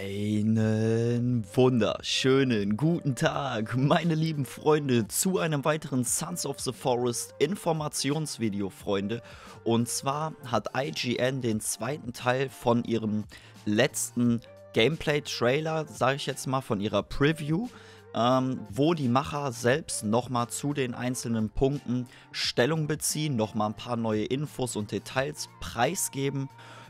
Einen wunderschönen guten Tag, meine lieben Freunde, zu einem weiteren Sons of the Forest Informationsvideo, Freunde. Und zwar hat IGN den zweiten Teil von ihrem letzten Gameplay-Trailer, sage ich jetzt mal, von ihrer Preview, ähm, wo die Macher selbst nochmal zu den einzelnen Punkten Stellung beziehen, nochmal ein paar neue Infos und Details preisgeben.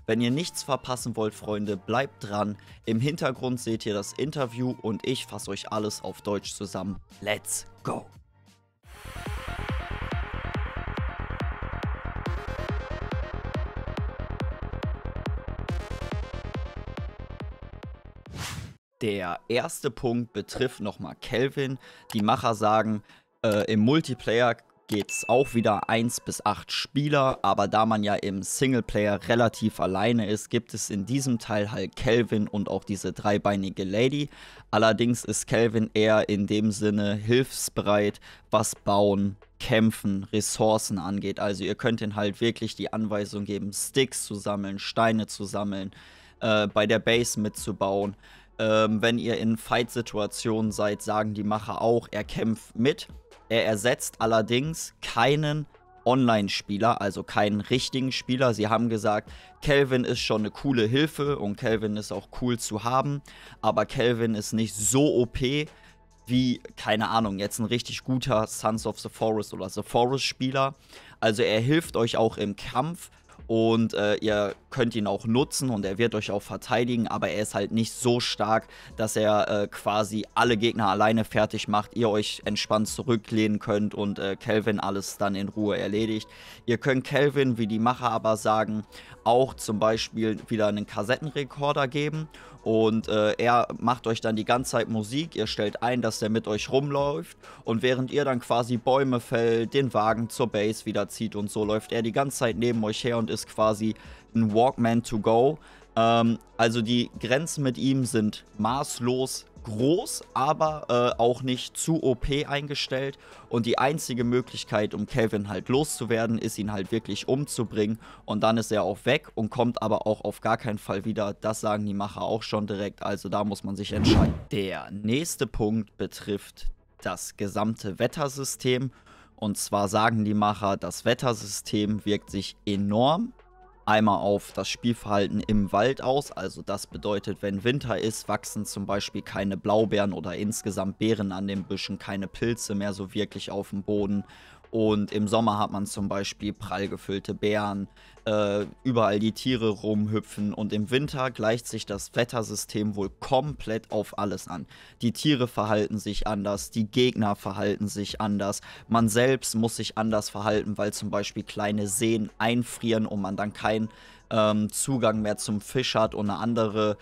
Wenn ihr nichts verpassen wollt, Freunde, bleibt dran. Im Hintergrund seht ihr das Interview und ich fasse euch alles auf Deutsch zusammen. Let's go! Der erste Punkt betrifft nochmal Kelvin. Die Macher sagen, äh, im Multiplayer geht es auch wieder 1 bis 8 Spieler, aber da man ja im Singleplayer relativ alleine ist, gibt es in diesem Teil halt Kelvin und auch diese dreibeinige Lady. Allerdings ist Kelvin eher in dem Sinne hilfsbereit, was Bauen, Kämpfen, Ressourcen angeht. Also ihr könnt ihn halt wirklich die Anweisung geben, Sticks zu sammeln, Steine zu sammeln, äh, bei der Base mitzubauen. Ähm, wenn ihr in Fight-Situationen seid, sagen die Macher auch, er kämpft mit. Er ersetzt allerdings keinen Online-Spieler, also keinen richtigen Spieler. Sie haben gesagt, Kelvin ist schon eine coole Hilfe und Kelvin ist auch cool zu haben, aber Kelvin ist nicht so OP wie, keine Ahnung, jetzt ein richtig guter Sons of the Forest oder The Forest-Spieler. Also er hilft euch auch im Kampf, und äh, ihr könnt ihn auch nutzen und er wird euch auch verteidigen, aber er ist halt nicht so stark, dass er äh, quasi alle Gegner alleine fertig macht, ihr euch entspannt zurücklehnen könnt und äh, Calvin alles dann in Ruhe erledigt. Ihr könnt Calvin, wie die Macher aber sagen, auch zum Beispiel wieder einen Kassettenrekorder geben und äh, er macht euch dann die ganze Zeit Musik, ihr stellt ein, dass der mit euch rumläuft. Und während ihr dann quasi Bäume fällt, den Wagen zur Base wieder zieht und so, läuft er die ganze Zeit neben euch her und ist quasi ein Walkman to go. Ähm, also die Grenzen mit ihm sind maßlos groß, aber äh, auch nicht zu OP eingestellt. Und die einzige Möglichkeit, um Kevin halt loszuwerden, ist ihn halt wirklich umzubringen. Und dann ist er auch weg und kommt aber auch auf gar keinen Fall wieder. Das sagen die Macher auch schon direkt. Also da muss man sich entscheiden. Der nächste Punkt betrifft das gesamte Wettersystem. Und zwar sagen die Macher, das Wettersystem wirkt sich enorm einmal auf das Spielverhalten im Wald aus. Also das bedeutet, wenn Winter ist, wachsen zum Beispiel keine Blaubeeren oder insgesamt Beeren an den Büschen, keine Pilze mehr so wirklich auf dem Boden und im Sommer hat man zum Beispiel prall gefüllte Bären, äh, überall die Tiere rumhüpfen und im Winter gleicht sich das Wettersystem wohl komplett auf alles an. Die Tiere verhalten sich anders, die Gegner verhalten sich anders, man selbst muss sich anders verhalten, weil zum Beispiel kleine Seen einfrieren und man dann keinen ähm, Zugang mehr zum Fisch hat und eine andere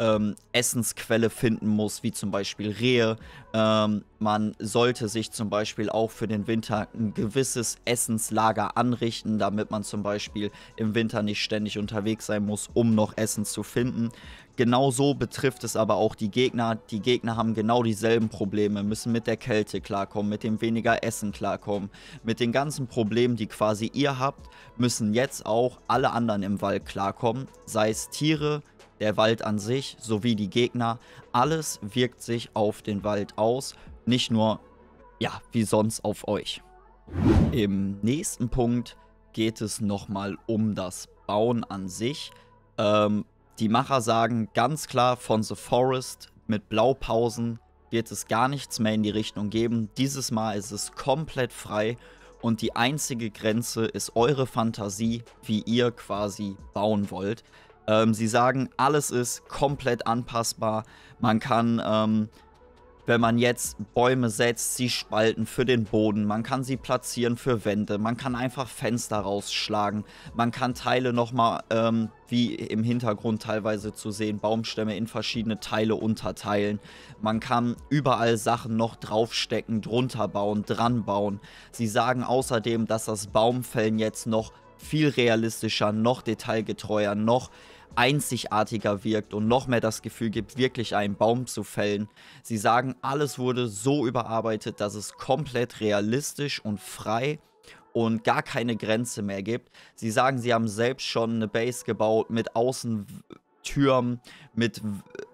ähm, Essensquelle finden muss, wie zum Beispiel Rehe. Ähm, man sollte sich zum Beispiel auch für den Winter ein gewisses Essenslager anrichten, damit man zum Beispiel im Winter nicht ständig unterwegs sein muss, um noch Essen zu finden. Genauso betrifft es aber auch die Gegner. Die Gegner haben genau dieselben Probleme, müssen mit der Kälte klarkommen, mit dem weniger Essen klarkommen. Mit den ganzen Problemen, die quasi ihr habt, müssen jetzt auch alle anderen im Wald klarkommen, sei es Tiere, der Wald an sich sowie die Gegner, alles wirkt sich auf den Wald aus, nicht nur, ja, wie sonst auf euch. Im nächsten Punkt geht es nochmal um das Bauen an sich. Ähm, die Macher sagen ganz klar von The Forest mit Blaupausen wird es gar nichts mehr in die Richtung geben. Dieses Mal ist es komplett frei und die einzige Grenze ist eure Fantasie, wie ihr quasi bauen wollt. Ähm, sie sagen, alles ist komplett anpassbar. Man kann, ähm, wenn man jetzt Bäume setzt, sie spalten für den Boden. Man kann sie platzieren für Wände. Man kann einfach Fenster rausschlagen. Man kann Teile nochmal, ähm, wie im Hintergrund teilweise zu sehen, Baumstämme in verschiedene Teile unterteilen. Man kann überall Sachen noch draufstecken, drunter bauen, dran bauen. Sie sagen außerdem, dass das Baumfällen jetzt noch viel realistischer, noch detailgetreuer, noch einzigartiger wirkt und noch mehr das Gefühl gibt, wirklich einen Baum zu fällen. Sie sagen, alles wurde so überarbeitet, dass es komplett realistisch und frei und gar keine Grenze mehr gibt. Sie sagen, sie haben selbst schon eine Base gebaut mit Außentürmen, mit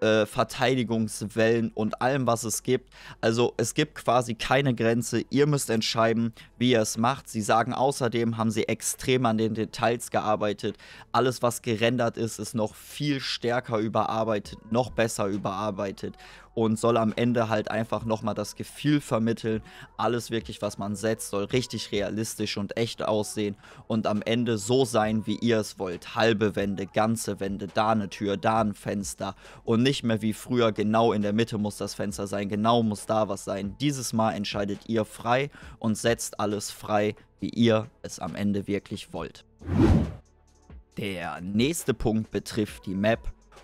äh, Verteidigungswellen und allem, was es gibt. Also es gibt quasi keine Grenze. Ihr müsst entscheiden, wie ihr es macht. Sie sagen außerdem, haben sie extrem an den Details gearbeitet. Alles, was gerendert ist, ist noch viel stärker überarbeitet, noch besser überarbeitet und soll am Ende halt einfach nochmal das Gefühl vermitteln, alles wirklich, was man setzt, soll richtig realistisch und echt aussehen und am Ende so sein, wie ihr es wollt. Halbe Wände, ganze Wände, da eine Tür, da ein Fenster. Fenster und nicht mehr wie früher, genau in der Mitte muss das Fenster sein, genau muss da was sein. Dieses Mal entscheidet ihr frei und setzt alles frei, wie ihr es am Ende wirklich wollt. Der nächste Punkt betrifft die Map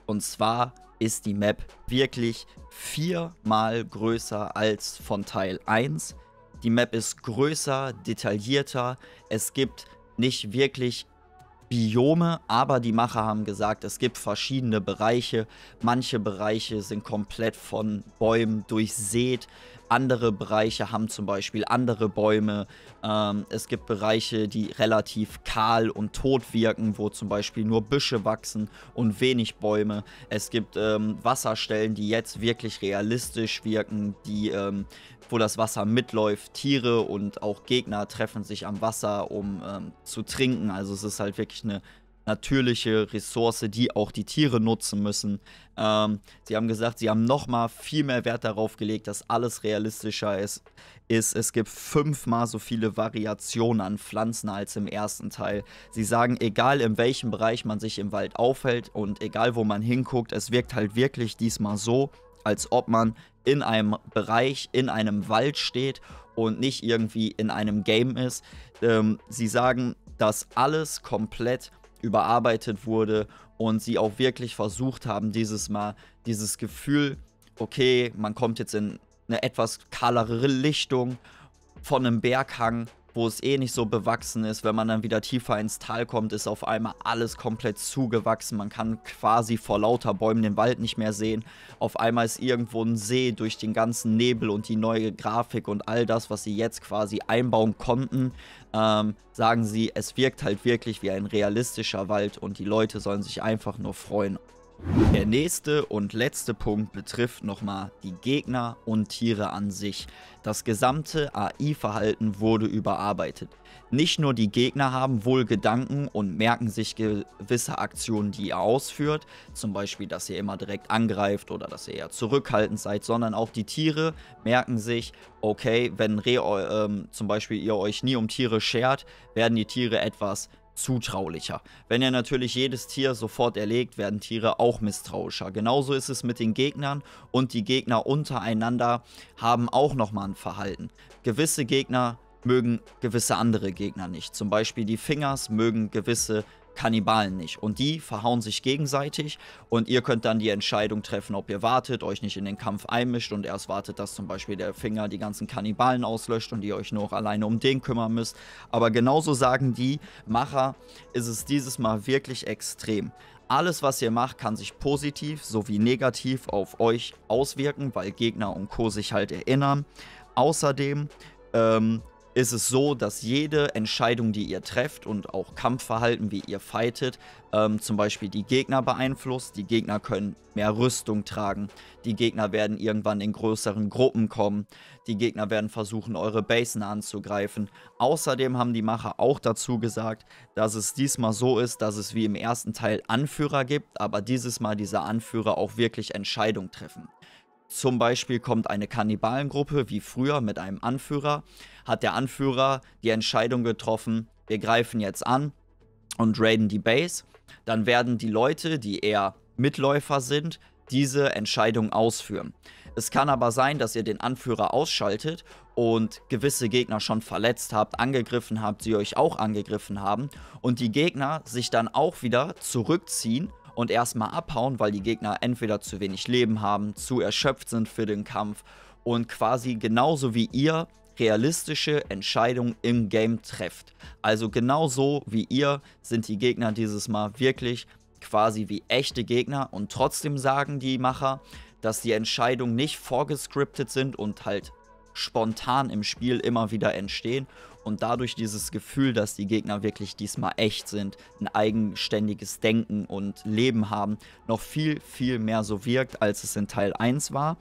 und zwar ist die Map wirklich viermal größer als von Teil 1. Die Map ist größer, detaillierter, es gibt nicht wirklich Biome, aber die Macher haben gesagt, es gibt verschiedene Bereiche. Manche Bereiche sind komplett von Bäumen durchsät. Andere Bereiche haben zum Beispiel andere Bäume. Ähm, es gibt Bereiche, die relativ kahl und tot wirken, wo zum Beispiel nur Büsche wachsen und wenig Bäume. Es gibt ähm, Wasserstellen, die jetzt wirklich realistisch wirken, die, ähm, wo das Wasser mitläuft. Tiere und auch Gegner treffen sich am Wasser, um ähm, zu trinken. Also es ist halt wirklich eine natürliche Ressource, die auch die Tiere nutzen müssen. Ähm, sie haben gesagt, sie haben nochmal viel mehr Wert darauf gelegt, dass alles realistischer ist. ist. Es gibt fünfmal so viele Variationen an Pflanzen als im ersten Teil. Sie sagen, egal in welchem Bereich man sich im Wald aufhält und egal wo man hinguckt, es wirkt halt wirklich diesmal so, als ob man in einem Bereich, in einem Wald steht und nicht irgendwie in einem Game ist. Ähm, sie sagen, dass alles komplett überarbeitet wurde und sie auch wirklich versucht haben, dieses Mal dieses Gefühl, okay, man kommt jetzt in eine etwas kahlere Lichtung von einem Berghang wo es eh nicht so bewachsen ist. Wenn man dann wieder tiefer ins Tal kommt, ist auf einmal alles komplett zugewachsen. Man kann quasi vor lauter Bäumen den Wald nicht mehr sehen. Auf einmal ist irgendwo ein See durch den ganzen Nebel und die neue Grafik und all das, was sie jetzt quasi einbauen konnten, ähm, sagen sie, es wirkt halt wirklich wie ein realistischer Wald und die Leute sollen sich einfach nur freuen. Der nächste und letzte Punkt betrifft nochmal die Gegner und Tiere an sich. Das gesamte AI-Verhalten wurde überarbeitet. Nicht nur die Gegner haben wohl Gedanken und merken sich gewisse Aktionen, die ihr ausführt, zum Beispiel, dass ihr immer direkt angreift oder dass ihr eher zurückhaltend seid, sondern auch die Tiere merken sich, okay, wenn Reh, äh, zum Beispiel ihr euch nie um Tiere schert, werden die Tiere etwas zutraulicher. Wenn er natürlich jedes Tier sofort erlegt, werden Tiere auch misstrauischer. Genauso ist es mit den Gegnern und die Gegner untereinander haben auch nochmal ein Verhalten. Gewisse Gegner mögen gewisse andere Gegner nicht. Zum Beispiel die Fingers mögen gewisse Kannibalen nicht. Und die verhauen sich gegenseitig und ihr könnt dann die Entscheidung treffen, ob ihr wartet, euch nicht in den Kampf einmischt und erst wartet, dass zum Beispiel der Finger die ganzen Kannibalen auslöscht und ihr euch nur noch alleine um den kümmern müsst. Aber genauso sagen die Macher, ist es dieses Mal wirklich extrem. Alles, was ihr macht, kann sich positiv sowie negativ auf euch auswirken, weil Gegner und Co. sich halt erinnern. Außerdem ähm, ist es so, dass jede Entscheidung, die ihr trefft und auch Kampfverhalten, wie ihr fightet, ähm, zum Beispiel die Gegner beeinflusst. Die Gegner können mehr Rüstung tragen. Die Gegner werden irgendwann in größeren Gruppen kommen. Die Gegner werden versuchen, eure Basen anzugreifen. Außerdem haben die Macher auch dazu gesagt, dass es diesmal so ist, dass es wie im ersten Teil Anführer gibt, aber dieses Mal diese Anführer auch wirklich Entscheidungen treffen. Zum Beispiel kommt eine Kannibalengruppe wie früher mit einem Anführer, hat der Anführer die Entscheidung getroffen, wir greifen jetzt an und raiden die Base. Dann werden die Leute, die eher Mitläufer sind, diese Entscheidung ausführen. Es kann aber sein, dass ihr den Anführer ausschaltet und gewisse Gegner schon verletzt habt, angegriffen habt, sie euch auch angegriffen haben und die Gegner sich dann auch wieder zurückziehen und erstmal abhauen, weil die Gegner entweder zu wenig Leben haben, zu erschöpft sind für den Kampf und quasi genauso wie ihr realistische Entscheidungen im Game trefft. Also genauso wie ihr sind die Gegner dieses Mal wirklich quasi wie echte Gegner und trotzdem sagen die Macher, dass die Entscheidungen nicht vorgescriptet sind und halt spontan im Spiel immer wieder entstehen und dadurch dieses Gefühl, dass die Gegner wirklich diesmal echt sind, ein eigenständiges Denken und Leben haben, noch viel, viel mehr so wirkt, als es in Teil 1 war.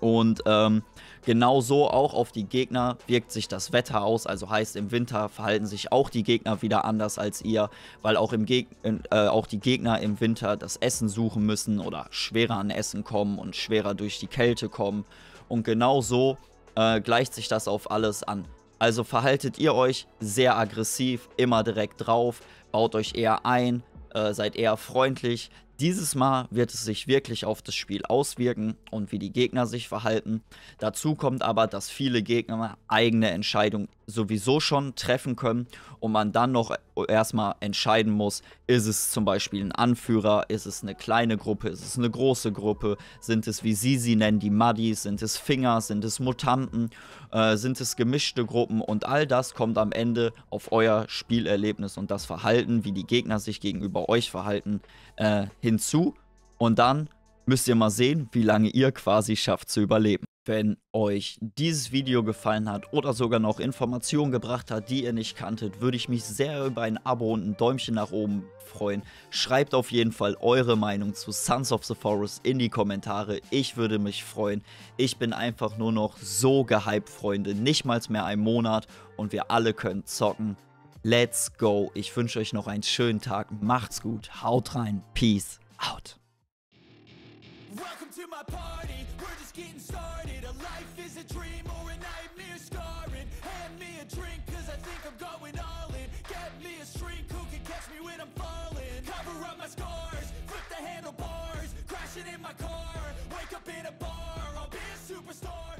Und ähm, genau auch auf die Gegner wirkt sich das Wetter aus. Also heißt, im Winter verhalten sich auch die Gegner wieder anders als ihr, weil auch, im Geg äh, auch die Gegner im Winter das Essen suchen müssen oder schwerer an Essen kommen und schwerer durch die Kälte kommen. Und genauso äh, gleicht sich das auf alles an. Also verhaltet ihr euch sehr aggressiv, immer direkt drauf, baut euch eher ein, äh, seid eher freundlich. Dieses Mal wird es sich wirklich auf das Spiel auswirken und wie die Gegner sich verhalten. Dazu kommt aber, dass viele Gegner eigene Entscheidungen sowieso schon treffen können und man dann noch erstmal entscheiden muss, ist es zum Beispiel ein Anführer, ist es eine kleine Gruppe, ist es eine große Gruppe, sind es, wie sie sie nennen, die Muddies, sind es Finger, sind es Mutanten, äh, sind es gemischte Gruppen und all das kommt am Ende auf euer Spielerlebnis und das Verhalten, wie die Gegner sich gegenüber euch verhalten, äh, hinzu und dann müsst ihr mal sehen, wie lange ihr quasi schafft zu überleben. Wenn euch dieses Video gefallen hat oder sogar noch Informationen gebracht hat, die ihr nicht kanntet, würde ich mich sehr über ein Abo und ein Däumchen nach oben freuen. Schreibt auf jeden Fall eure Meinung zu Sons of the Forest in die Kommentare. Ich würde mich freuen. Ich bin einfach nur noch so gehypt, Freunde. Nicht mal mehr ein Monat und wir alle können zocken. Let's go. Ich wünsche euch noch einen schönen Tag. Macht's gut. Haut rein. Peace out. my party We're just getting started A life is a dream or a nightmare scarring Hand me a drink cause I think I'm going all in Get me a shrink who can catch me when I'm falling Cover up my scars, flip the handlebars Crashing in my car, wake up in a bar I'll be a superstar